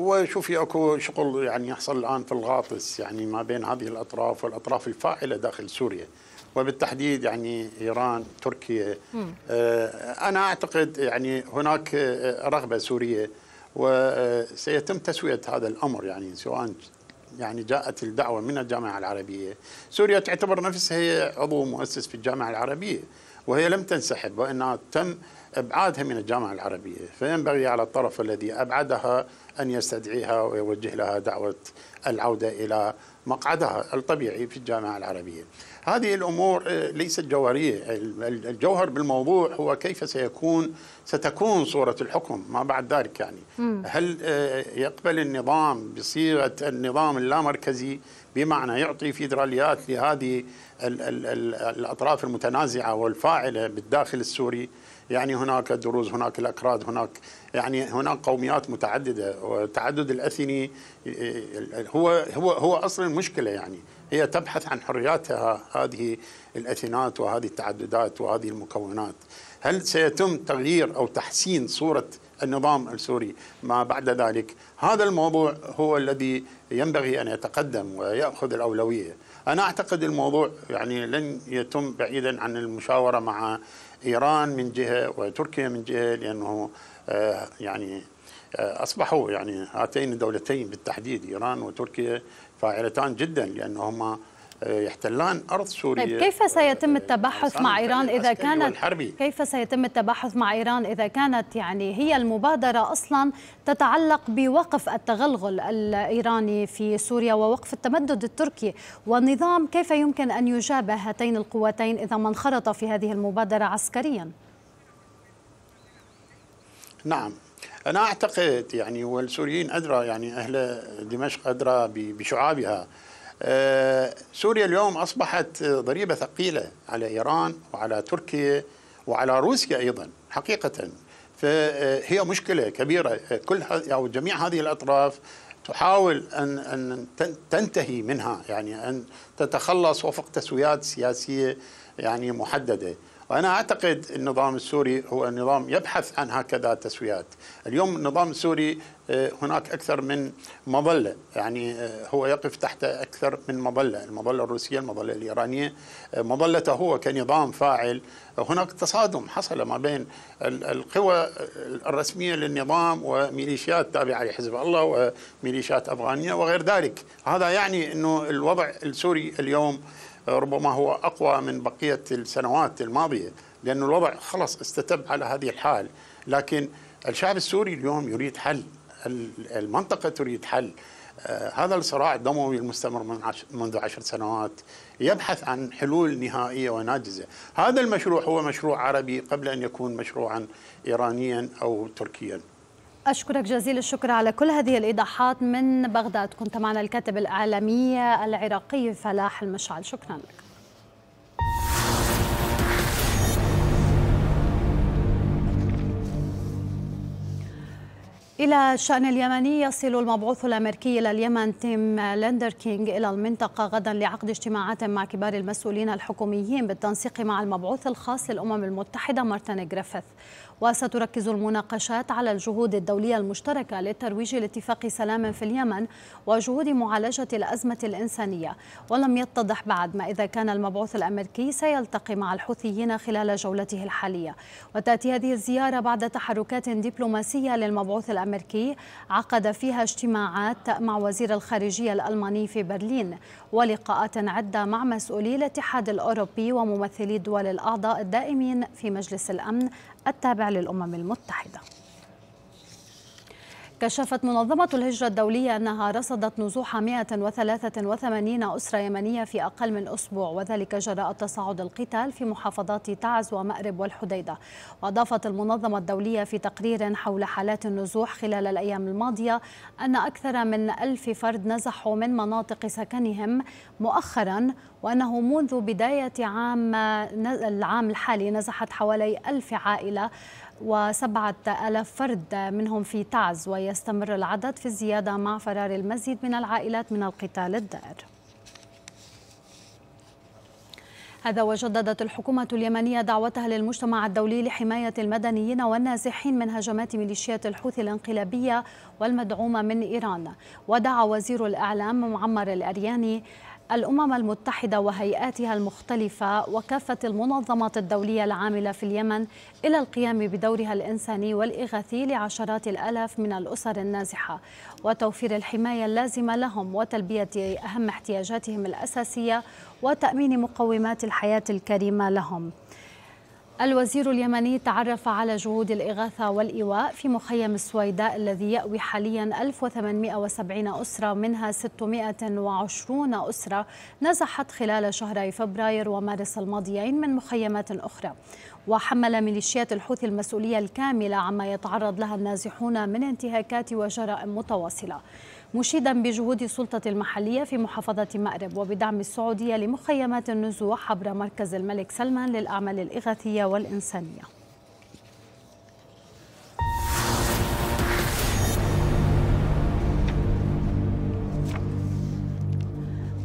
هو شوفي اكو شغل يعني يحصل الان في الغاطس يعني ما بين هذه الاطراف والاطراف الفاعله داخل سوريا. وبالتحديد يعني ايران تركيا آه، انا اعتقد يعني هناك آه، رغبه سوريه وسيتم آه، تسويه هذا الامر يعني سواء يعني جاءت الدعوه من الجامعه العربيه سوريا تعتبر نفسها هي عضو مؤسس في الجامعه العربيه وهي لم تنسحب وانها تم ابعادها من الجامعه العربيه فينبغي على الطرف الذي ابعدها ان يستدعيها ويوجه لها دعوه العوده الى مقعدها الطبيعي في الجامعة العربية هذه الأمور آه، ليست جوهرية الجوهر بالموضوع هو كيف سيكون ستكون صورة الحكم ما بعد ذلك يعني هل آه، يقبل النظام بصيغة النظام اللامركزي بمعنى يعطي فيدراليات لهذه الأطراف المتنازعة والفاعلة بالداخل السوري يعني هناك الدروز هناك الأكراد هناك يعني هناك قوميات متعددة والتعدد الأثني هو هو هو أصلا المشكلة يعني هي تبحث عن حرياتها هذه الأثينات وهذه التعددات وهذه المكونات هل سيتم تغيير أو تحسين صورة النظام السوري ما بعد ذلك هذا الموضوع هو الذي ينبغي أن يتقدم ويأخذ الأولوية أنا أعتقد الموضوع يعني لن يتم بعيدا عن المشاورة مع ايران من جهه وتركيا من جهه لانه آه، يعني آه، اصبحوا يعني هاتين الدولتين بالتحديد ايران وتركيا فاعلتان جدا لانهما يحتلان ارض سوريا طيب كيف سيتم آه، التباحث مع ايران اذا كانت والحربي. كيف سيتم التباحث مع ايران اذا كانت يعني هي المبادره اصلا تتعلق بوقف التغلغل الايراني في سوريا ووقف التمدد التركي والنظام كيف يمكن ان يجابه هاتين القوتين اذا ما انخرط في هذه المبادره عسكريا نعم انا اعتقد يعني والسوريين ادرى يعني اهل دمشق ادرى بشعابها آه، سوريا اليوم أصبحت ضريبة ثقيلة على إيران وعلى تركيا وعلى روسيا أيضا حقيقة فهي مشكلة كبيرة كل أو جميع هذه الأطراف تحاول أن أن تنتهي منها يعني أن تتخلص وفق تسويات سياسية يعني محددة وأنا أعتقد النظام السوري هو نظام يبحث عن هكذا تسويات اليوم النظام السوري آه، هناك أكثر من مظلة يعني آه، هو يقف تحت أكثر من مظلة المظلة الروسية المظلة الإيرانية آه، مظلته هو كنظام فاعل هناك تصادم حصل ما بين القوى الرسمية للنظام وميليشيات تابعة لحزب الله وميليشيات أفغانية وغير ذلك هذا يعني أنه الوضع السوري اليوم ربما هو أقوى من بقية السنوات الماضية لأن الوضع خلص استتب على هذه الحال لكن الشعب السوري اليوم يريد حل المنطقة تريد حل آه، هذا الصراع الدموي المستمر من عش منذ عشر سنوات يبحث عن حلول نهائية وناجزة هذا المشروع هو مشروع عربي قبل أن يكون مشروعا إيرانيا أو تركيا أشكرك جزيل الشكر على كل هذه الإيضاحات من بغداد كنت معنا الكاتب الإعلامي العراقي فلاح المشعل شكرا لك إلى الشأن اليمني يصل المبعوث الأمريكي إلى اليمن تيم لندر كينج إلى المنطقة غدا لعقد اجتماعات مع كبار المسؤولين الحكوميين بالتنسيق مع المبعوث الخاص للأمم المتحدة مارتن جريفيث وستركز المناقشات على الجهود الدولية المشتركة للترويج لاتفاق سلام في اليمن وجهود معالجة الأزمة الإنسانية ولم يتضح بعد ما إذا كان المبعوث الأمريكي سيلتقي مع الحوثيين خلال جولته الحالية وتأتي هذه الزيارة بعد تحركات دبلوماسية للمبعوث الأمريكي عقد فيها اجتماعات مع وزير الخارجية الألماني في برلين ولقاءات عدة مع مسؤولي الاتحاد الأوروبي وممثلي الدول الأعضاء الدائمين في مجلس الأمن التابع للأمم المتحدة كشفت منظمة الهجرة الدولية أنها رصدت نزوح 183 أسرة يمنية في أقل من أسبوع وذلك جراء تصاعد القتال في محافظات تعز ومأرب والحديدة وأضافت المنظمة الدولية في تقرير حول حالات النزوح خلال الأيام الماضية أن أكثر من ألف فرد نزحوا من مناطق سكنهم مؤخرا وأنه منذ بداية عام العام الحالي نزحت حوالي ألف عائلة وسبعة 7000 فرد منهم في تعز ويستمر العدد في الزيادة مع فرار المزيد من العائلات من القتال الدائر هذا وجددت الحكومة اليمنية دعوتها للمجتمع الدولي لحماية المدنيين والنازحين من هجمات ميليشيات الحوثي الانقلابية والمدعومة من إيران ودعا وزير الإعلام معمر الأرياني الأمم المتحدة وهيئاتها المختلفة وكافة المنظمات الدولية العاملة في اليمن إلى القيام بدورها الإنساني والإغاثي لعشرات الآلاف من الأسر النازحة وتوفير الحماية اللازمة لهم وتلبية أهم احتياجاتهم الأساسية وتأمين مقومات الحياة الكريمة لهم الوزير اليمني تعرف على جهود الإغاثة والإيواء في مخيم السويداء الذي يأوي حاليا 1870 أسرة منها 620 أسرة نزحت خلال شهري فبراير ومارس الماضيين من مخيمات أخرى وحمل ميليشيات الحوثي المسؤولية الكاملة عما يتعرض لها النازحون من انتهاكات وجرائم متواصلة مشيدا بجهود السلطة المحلية في محافظة مأرب وبدعم السعودية لمخيمات النزوح عبر مركز الملك سلمان للأعمال الإغاثية والإنسانية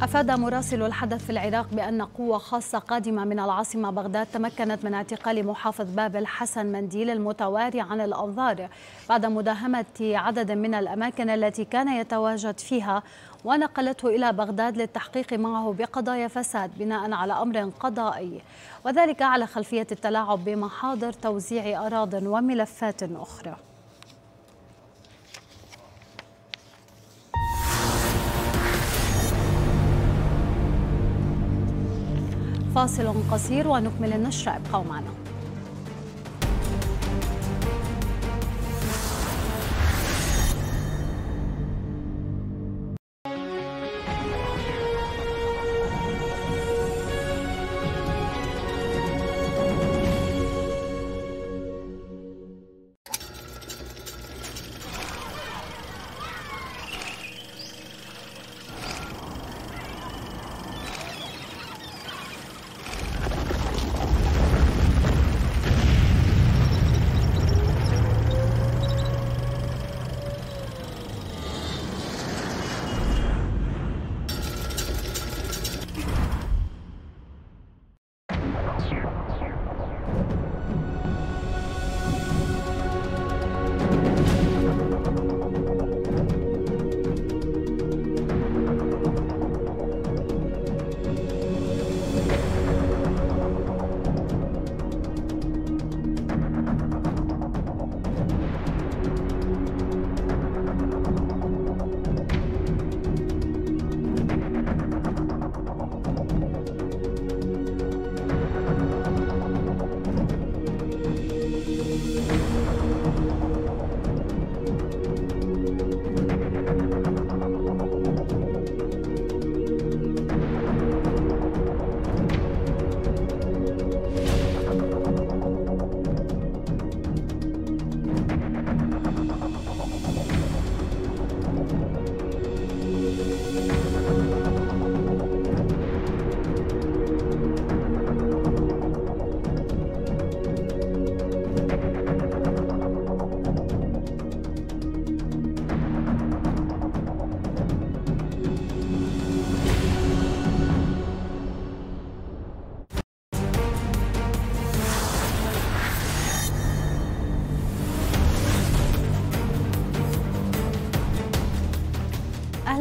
أفاد مراسل الحدث في العراق بأن قوة خاصة قادمة من العاصمة بغداد تمكنت من اعتقال محافظ بابل حسن منديل المتواري عن الأنظار بعد مداهمة عدد من الأماكن التي كان يتواجد فيها ونقلته إلى بغداد للتحقيق معه بقضايا فساد بناء على أمر قضائي وذلك على خلفية التلاعب بمحاضر توزيع أراض وملفات أخرى فاصل قصير ونكمل النشرة ابقوا معنا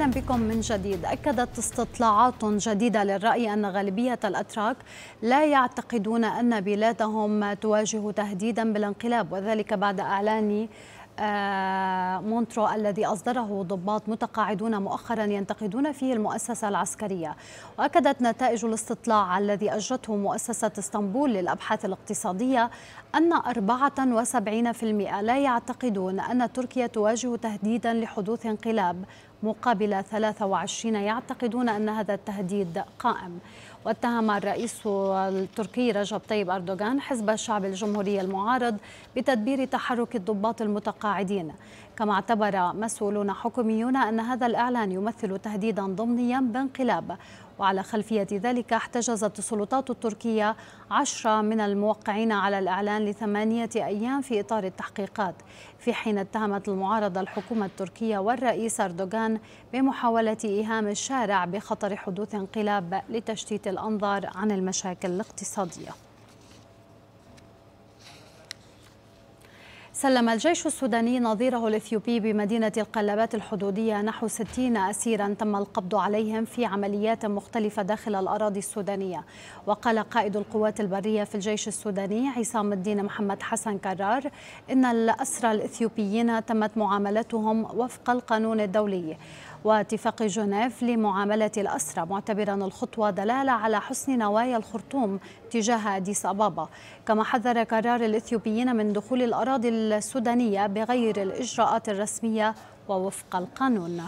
أهلا بكم من جديد أكدت استطلاعات جديدة للرأي أن غالبية الأتراك لا يعتقدون أن بلادهم تواجه تهديدا بالانقلاب وذلك بعد إعلان آه، مونترو الذي أصدره ضباط متقاعدون مؤخرا ينتقدون فيه المؤسسة العسكرية وأكدت نتائج الاستطلاع الذي أجرته مؤسسة اسطنبول للأبحاث الاقتصادية أن 74% لا يعتقدون أن تركيا تواجه تهديدا لحدوث انقلاب مقابل 23 يعتقدون أن هذا التهديد قائم واتهم الرئيس التركي رجب طيب أردوغان حزب الشعب الجمهوري المعارض بتدبير تحرك الضباط المتقاعدين كما اعتبر مسؤولون حكوميون أن هذا الإعلان يمثل تهديدا ضمنيا بانقلاب وعلى خلفية ذلك احتجزت السلطات التركية عشرة من الموقعين على الإعلان لثمانية أيام في إطار التحقيقات في حين اتهمت المعارضة الحكومة التركية والرئيس أردوغان بمحاولة إيهام الشارع بخطر حدوث انقلاب لتشتيت الأنظار عن المشاكل الاقتصادية سلم الجيش السوداني نظيره الإثيوبي بمدينة القلابات الحدودية نحو 60 أسيرا تم القبض عليهم في عمليات مختلفة داخل الأراضي السودانية وقال قائد القوات البرية في الجيش السوداني عصام الدين محمد حسن كرار إن الأسرى الإثيوبيين تمت معاملتهم وفق القانون الدولي واتفاق جنيف لمعاملة الأسرى معتبرا الخطوة دلالة على حسن نوايا الخرطوم تجاه أديس أبابا كما حذر قرار الإثيوبيين من دخول الأراضي السودانية بغير الإجراءات الرسمية ووفق القانون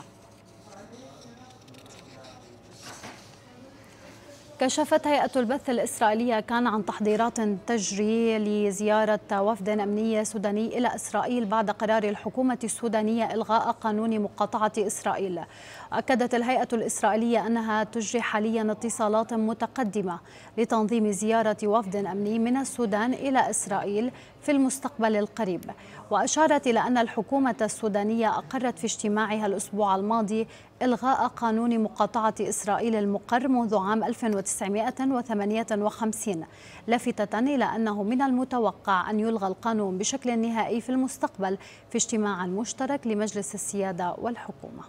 كشفت هيئة البث الإسرائيلية كان عن تحضيرات تجري لزيارة وفد أمني سوداني إلى إسرائيل بعد قرار الحكومة السودانية إلغاء قانون مقاطعة إسرائيل أكدت الهيئة الإسرائيلية أنها تجري حاليا اتصالات متقدمة لتنظيم زيارة وفد أمني من السودان إلى إسرائيل في المستقبل القريب وأشارت إلى أن الحكومة السودانية أقرت في اجتماعها الأسبوع الماضي إلغاء قانون مقاطعة إسرائيل المقر منذ عام 1958 لافتة إلى أنه من المتوقع أن يلغى القانون بشكل نهائي في المستقبل في اجتماع مشترك لمجلس السيادة والحكومة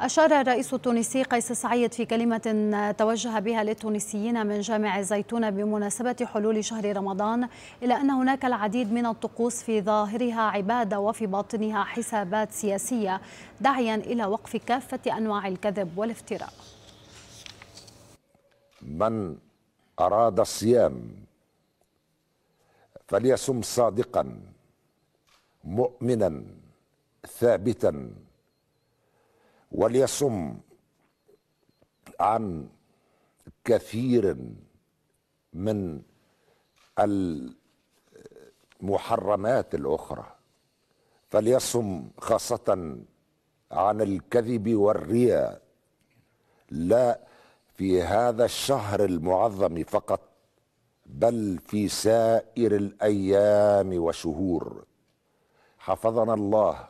أشار الرئيس التونسي قيس سعيد في كلمة توجه بها للتونسيين من جامع الزيتون بمناسبة حلول شهر رمضان إلى أن هناك العديد من الطقوس في ظاهرها عبادة وفي باطنها حسابات سياسية داعيا إلى وقف كافة أنواع الكذب والافتراء من أراد الصيام فليصم صادقا مؤمنا ثابتا وليصم عن كثير من المحرمات الاخرى فليصم خاصه عن الكذب والرياء لا في هذا الشهر المعظم فقط بل في سائر الايام وشهور حفظنا الله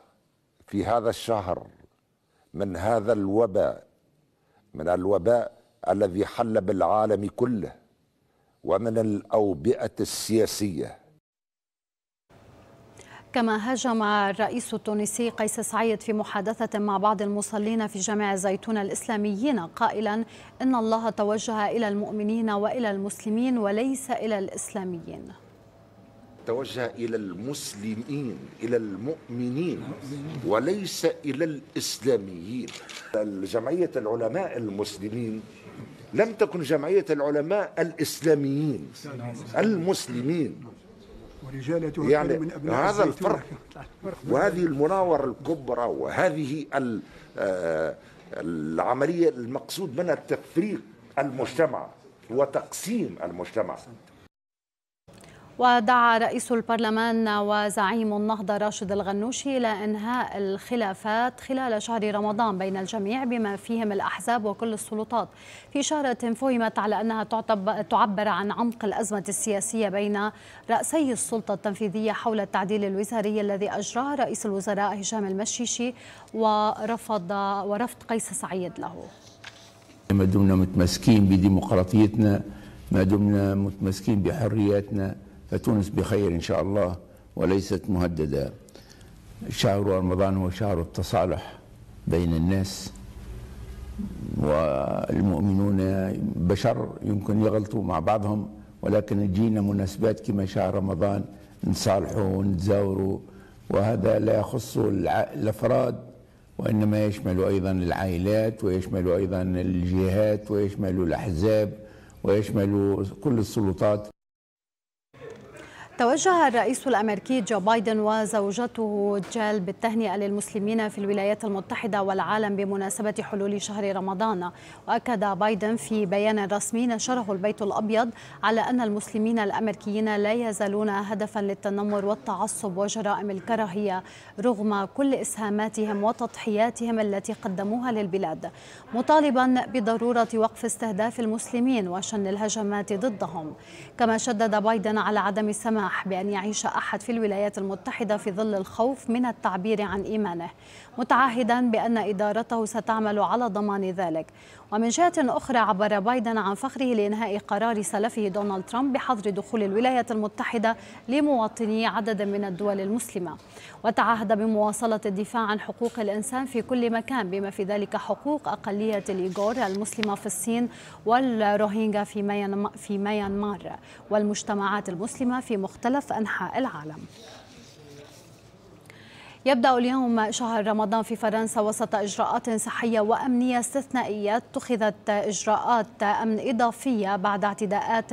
في هذا الشهر من هذا الوباء من الوباء الذي حل بالعالم كله ومن الاوبئه السياسيه كما هاجم الرئيس التونسي قيس سعيد في محادثة مع بعض المصلين في جامع زيتون الإسلاميين قائلا إن الله توجه إلى المؤمنين وإلى المسلمين وليس إلى الإسلاميين توجه إلى المسلمين إلى المؤمنين وليس إلى الإسلاميين جمعية العلماء المسلمين لم تكن جمعية العلماء الإسلاميين المسلمين يعني هذا الفرق وهذه المناورة الكبرى وهذه آه، العملية المقصود منها تفريق المجتمع وتقسيم المجتمع ودعا رئيس البرلمان وزعيم النهضة راشد الغنوشي إلى إنهاء الخلافات خلال شهر رمضان بين الجميع بما فيهم الأحزاب وكل السلطات في إشارة فهمت على أنها تعبر عن عمق الأزمة السياسية بين رأسي السلطة التنفيذية حول التعديل الوزاري الذي أجراه رئيس الوزراء هشام المشيشي ورفض ورفض قيس سعيد له ما دمنا متمسكين بديمقراطيتنا ما دمنا متمسكين بحرياتنا فتونس بخير إن شاء الله وليست مهددة شهر رمضان هو شهر التصالح بين الناس والمؤمنون بشر يمكن يغلطوا مع بعضهم ولكن تجينا مناسبات كما شهر رمضان نصالحوا ونتزاوروا وهذا لا يخص الافراد وانما يشمل ايضا العائلات ويشمل ايضا الجهات ويشمل الاحزاب ويشمل كل السلطات توجه الرئيس الامريكي جو بايدن وزوجته جيل بالتهنئه للمسلمين في الولايات المتحده والعالم بمناسبه حلول شهر رمضان واكد بايدن في بيان رسمي نشره البيت الابيض على ان المسلمين الامريكيين لا يزالون هدفا للتنمر والتعصب وجرائم الكراهيه رغم كل اسهاماتهم وتضحياتهم التي قدموها للبلاد مطالبا بضروره وقف استهداف المسلمين وشن الهجمات ضدهم كما شدد بايدن على عدم سماع يسمح بأن يعيش أحد في الولايات المتحدة في ظل الخوف من التعبير عن إيمانه متعهدا بأن إدارته ستعمل على ضمان ذلك ومن جهة أخرى عبر بايدن عن فخره لإنهاء قرار سلفه دونالد ترامب بحظر دخول الولايات المتحدة لمواطني عدد من الدول المسلمة وتعهد بمواصلة الدفاع عن حقوق الإنسان في كل مكان بما في ذلك حقوق أقلية الإيغور المسلمة في الصين والروهينجا في ميانمار والمجتمعات المسلمة في مختلف أنحاء العالم يبدأ اليوم شهر رمضان في فرنسا وسط إجراءات صحية وأمنية استثنائية اتخذت إجراءات أمن إضافية بعد اعتداءات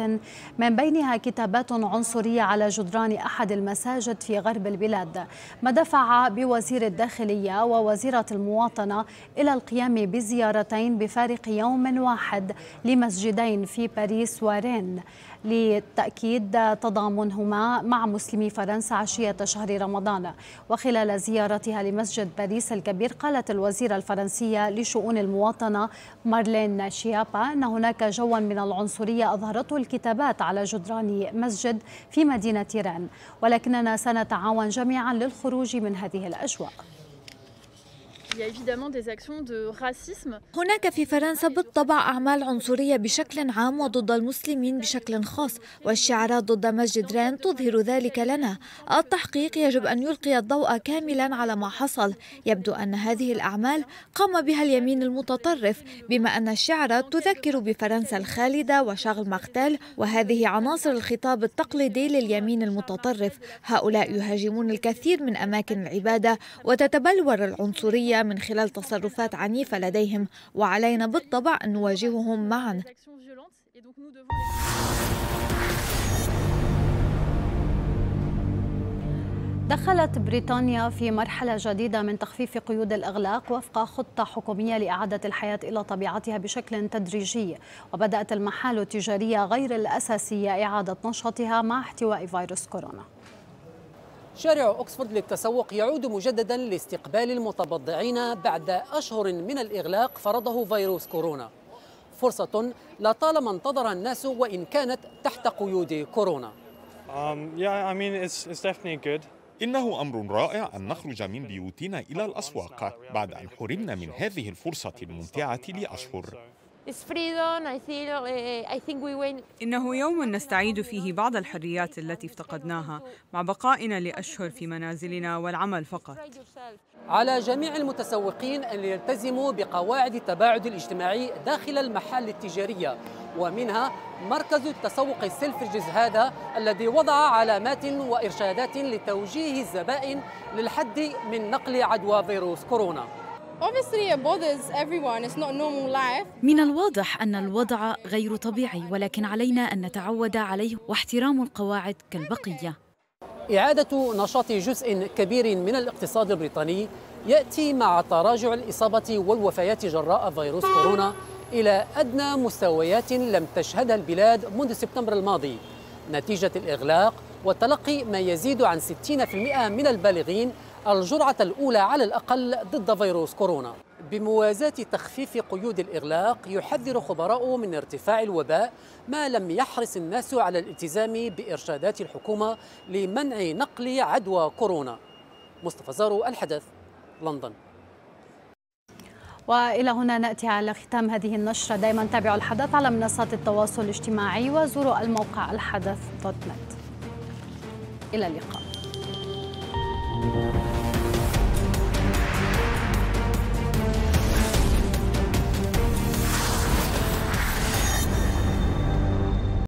من بينها كتابات عنصرية على جدران أحد المساجد في غرب البلاد ما دفع بوزير الداخلية ووزيرة المواطنة إلى القيام بزيارتين بفارق يوم واحد لمسجدين في باريس ورين لتأكيد تضامنهما مع مسلمي فرنسا عشية شهر رمضان وخلال زيارتها لمسجد باريس الكبير قالت الوزيرة الفرنسية لشؤون المواطنة مارلين شيابا أن هناك جوا من العنصرية أظهرته الكتابات على جدران مسجد في مدينة ران ولكننا سنتعاون جميعا للخروج من هذه الأجواء هناك في فرنسا بالطبع أعمال عنصرية بشكل عام وضد المسلمين بشكل خاص والشعارات ضد مسجد رين تظهر ذلك لنا التحقيق يجب أن يلقي الضوء كاملا على ما حصل يبدو أن هذه الأعمال قام بها اليمين المتطرف بما أن الشعارات تذكر بفرنسا الخالدة وشغل مقتال وهذه عناصر الخطاب التقليدي لليمين المتطرف هؤلاء يهاجمون الكثير من أماكن العبادة وتتبلور العنصرية من خلال تصرفات عنيفة لديهم وعلينا بالطبع أن نواجههم معا دخلت بريطانيا في مرحلة جديدة من تخفيف قيود الإغلاق وفق خطة حكومية لإعادة الحياة إلى طبيعتها بشكل تدريجي وبدأت المحال التجارية غير الأساسية إعادة نشاطها مع احتواء فيروس كورونا شارع أكسفورد للتسوق يعود مجددا لاستقبال المتبضعين بعد أشهر من الإغلاق فرضه فيروس كورونا فرصة لطالما انتظر الناس وإن كانت تحت قيود كورونا um, إنه أمر رائع أن نخرج من بيوتنا إلى الأسواق بعد أن حرمنا من هذه الفرصة الممتعة لأشهر Eh, إنه يوم نستعيد فيه بعض الحريات التي افتقدناها مع بقائنا لأشهر في منازلنا والعمل فقط على جميع المتسوقين أن يلتزموا بقواعد التباعد الاجتماعي داخل المحال التجارية ومنها مركز التسوق السلفرجز هذا الذي وضع علامات وإرشادات لتوجيه الزبائن للحد من نقل عدوى فيروس كورونا من الواضح أن الوضع غير طبيعي ولكن علينا أن نتعود عليه واحترام القواعد كالبقية إعادة نشاط جزء كبير من الاقتصاد البريطاني يأتي مع تراجع الإصابة والوفيات جراء فيروس كورونا إلى أدنى مستويات لم تشهدها البلاد منذ سبتمبر الماضي نتيجة الإغلاق وتلقي ما يزيد عن 60% من البالغين الجرعة الأولى على الأقل ضد فيروس كورونا بموازاة تخفيف قيود الإغلاق يحذر خبراء من ارتفاع الوباء ما لم يحرص الناس على الالتزام بإرشادات الحكومة لمنع نقل عدوى كورونا مصطفى زارو الحدث لندن وإلى هنا نأتي على ختام هذه النشرة دائما تابعوا الحدث على منصات التواصل الاجتماعي وزوروا الموقع الحدث دوت نت إلى اللقاء Thank you.